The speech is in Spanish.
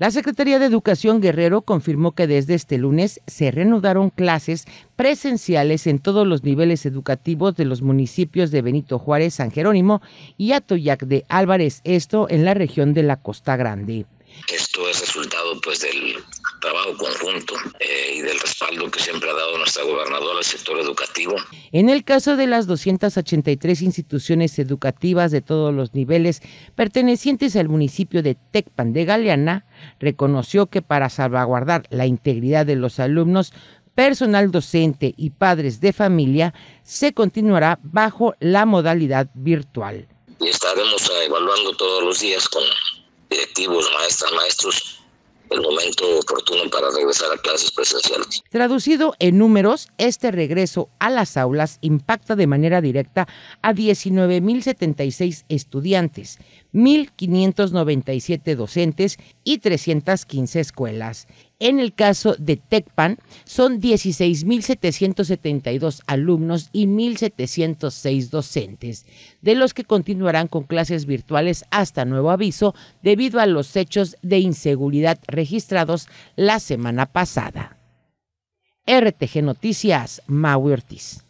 La Secretaría de Educación Guerrero confirmó que desde este lunes se reanudaron clases presenciales en todos los niveles educativos de los municipios de Benito Juárez, San Jerónimo y Atoyac de Álvarez, esto en la región de la Costa Grande. Esto es resultado pues, del trabajo conjunto eh, y del respaldo que siempre ha dado nuestra gobernadora al sector educativo. En el caso de las 283 instituciones educativas de todos los niveles pertenecientes al municipio de Tecpan de Galeana, reconoció que para salvaguardar la integridad de los alumnos, personal docente y padres de familia se continuará bajo la modalidad virtual. Estaremos eh, evaluando todos los días con directivos, maestras, maestros, el momento para regresar a clases presenciales. Traducido en números, este regreso a las aulas impacta de manera directa a 19.076 estudiantes, 1.597 docentes y 315 escuelas. En el caso de TECPAN, son 16.772 alumnos y 1.706 docentes, de los que continuarán con clases virtuales hasta nuevo aviso debido a los hechos de inseguridad registrados la semana pasada. RTG Noticias, Maui Ortiz.